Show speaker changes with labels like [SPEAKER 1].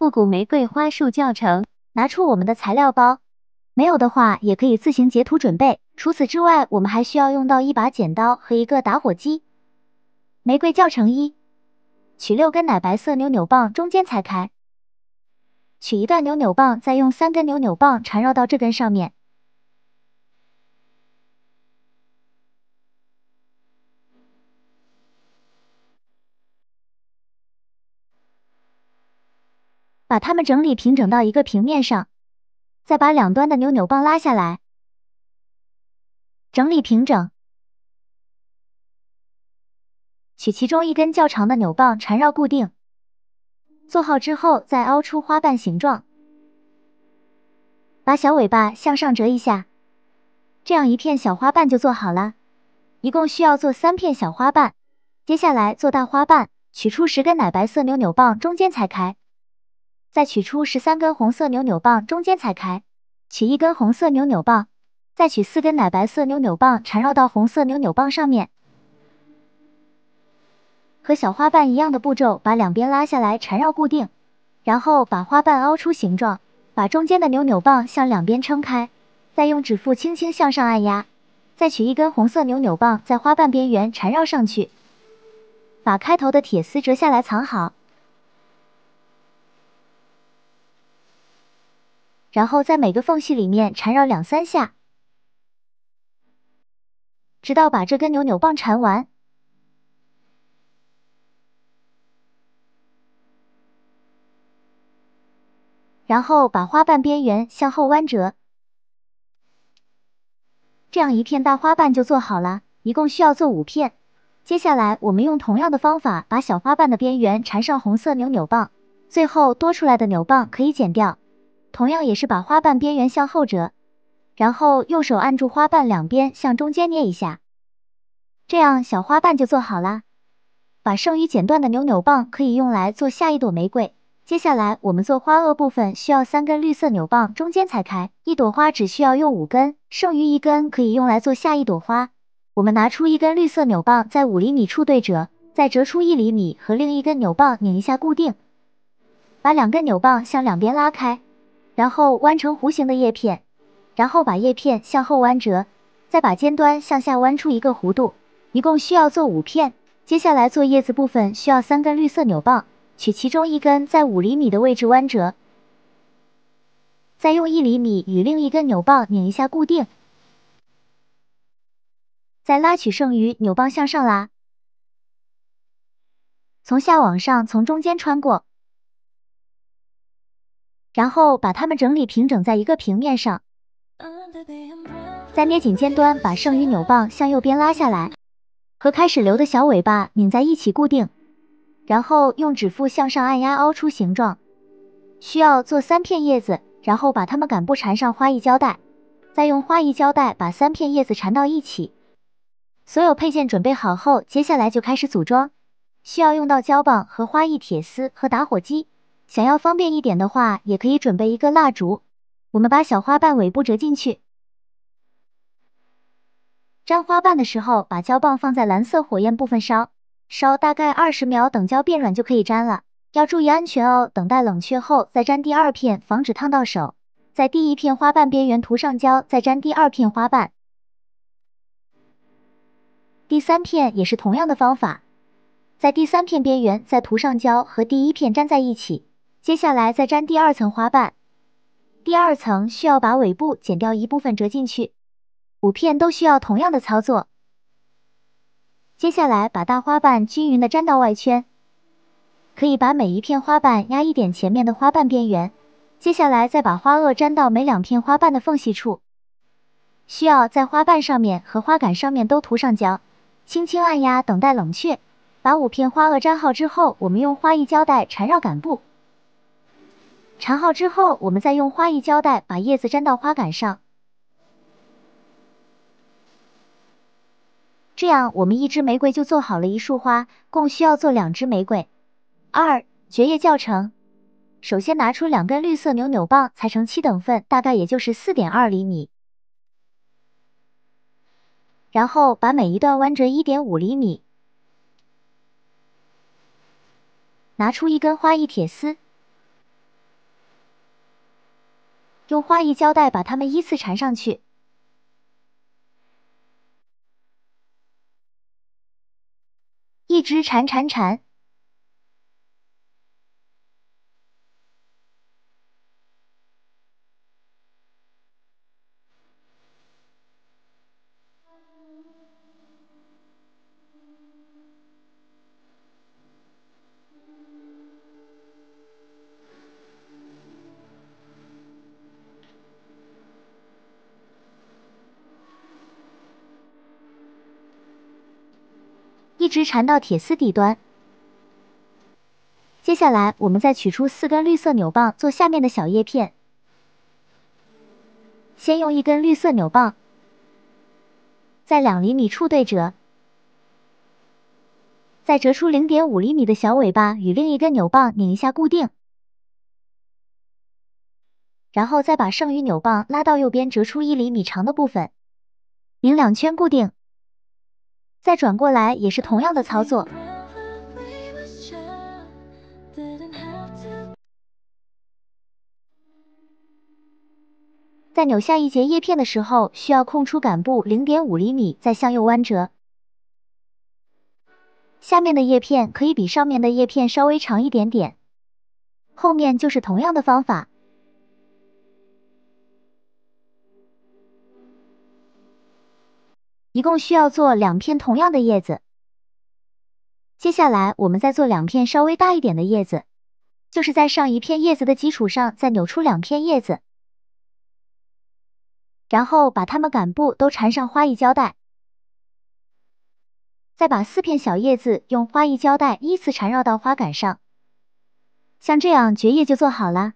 [SPEAKER 1] 复古玫瑰花束教程，拿出我们的材料包，没有的话也可以自行截图准备。除此之外，我们还需要用到一把剪刀和一个打火机。玫瑰教程一，取六根奶白色扭扭棒，中间裁开，取一段扭扭棒，再用三根扭扭棒缠绕到这根上面。把它们整理平整到一个平面上，再把两端的扭扭棒拉下来，整理平整，取其中一根较长的扭棒缠绕固定，做好之后再凹出花瓣形状，把小尾巴向上折一下，这样一片小花瓣就做好了。一共需要做三片小花瓣，接下来做大花瓣，取出十根奶白色扭扭棒，中间裁开。再取出十三根红色扭扭棒，中间裁开，取一根红色扭扭棒，再取四根奶白色扭扭棒缠绕到红色扭扭棒上面，和小花瓣一样的步骤把两边拉下来缠绕固定，然后把花瓣凹出形状，把中间的扭扭棒向两边撑开，再用指腹轻轻向上按压，再取一根红色扭扭棒在花瓣边缘缠绕上去，把开头的铁丝折下来藏好。然后在每个缝隙里面缠绕两三下，直到把这根扭扭棒缠完。然后把花瓣边缘向后弯折，这样一片大花瓣就做好了。一共需要做五片。接下来我们用同样的方法把小花瓣的边缘缠上红色扭扭棒，最后多出来的扭棒可以剪掉。同样也是把花瓣边缘向后折，然后用手按住花瓣两边向中间捏一下，这样小花瓣就做好啦。把剩余剪断的扭扭棒可以用来做下一朵玫瑰。接下来我们做花萼部分需要三根绿色扭棒，中间裁开，一朵花只需要用五根，剩余一根可以用来做下一朵花。我们拿出一根绿色扭棒，在五厘米处对折，再折出一厘米和另一根扭棒拧一下固定，把两根扭棒向两边拉开。然后弯成弧形的叶片，然后把叶片向后弯折，再把尖端向下弯出一个弧度，一共需要做五片。接下来做叶子部分需要三根绿色扭棒，取其中一根在五厘米的位置弯折，再用一厘米与另一根扭棒拧一下固定，再拉取剩余扭棒向上拉，从下往上从中间穿过。然后把它们整理平整在一个平面上，再捏紧尖端，把剩余扭棒向右边拉下来，和开始留的小尾巴拧在一起固定。然后用指腹向上按压，凹出形状。需要做三片叶子，然后把它们杆部缠上花艺胶带，再用花艺胶带把三片叶子缠到一起。所有配件准备好后，接下来就开始组装，需要用到胶棒和花艺铁丝和打火机。想要方便一点的话，也可以准备一个蜡烛。我们把小花瓣尾部折进去，粘花瓣的时候，把胶棒放在蓝色火焰部分烧，烧大概二十秒，等胶变软就可以粘了。要注意安全哦。等待冷却后再粘第二片，防止烫到手。在第一片花瓣边缘涂上胶，再粘第二片花瓣。第三片也是同样的方法，在第三片边缘再涂上胶和第一片粘在一起。接下来再粘第二层花瓣，第二层需要把尾部剪掉一部分折进去，五片都需要同样的操作。接下来把大花瓣均匀的粘到外圈，可以把每一片花瓣压一点前面的花瓣边缘。接下来再把花萼粘到每两片花瓣的缝隙处，需要在花瓣上面和花杆上面都涂上胶，轻轻按压等待冷却。把五片花萼粘好之后，我们用花艺胶带缠绕杆部。缠好之后，我们再用花艺胶带把叶子粘到花杆上。这样我们一支玫瑰就做好了，一束花共需要做两支玫瑰。二，绝叶教程。首先拿出两根绿色扭扭棒，裁成七等份，大概也就是四点二厘米。然后把每一段弯折一点五厘米。拿出一根花艺铁丝。用花艺胶带把它们依次缠上去，一直缠缠缠。一直缠到铁丝底端。接下来，我们再取出四根绿色扭棒做下面的小叶片。先用一根绿色扭棒，在两厘米处对折，再折出零点五厘米的小尾巴，与另一根扭棒拧一下固定。然后再把剩余扭棒拉到右边，折出一厘米长的部分，拧两圈固定。再转过来也是同样的操作，在扭下一节叶片的时候，需要空出杆部零点五厘米，再向右弯折。下面的叶片可以比上面的叶片稍微长一点点。后面就是同样的方法。一共需要做两片同样的叶子，接下来我们再做两片稍微大一点的叶子，就是在上一片叶子的基础上再扭出两片叶子，然后把它们杆部都缠上花艺胶带，再把四片小叶子用花艺胶带依次缠绕到花杆上，像这样蕨叶就做好了。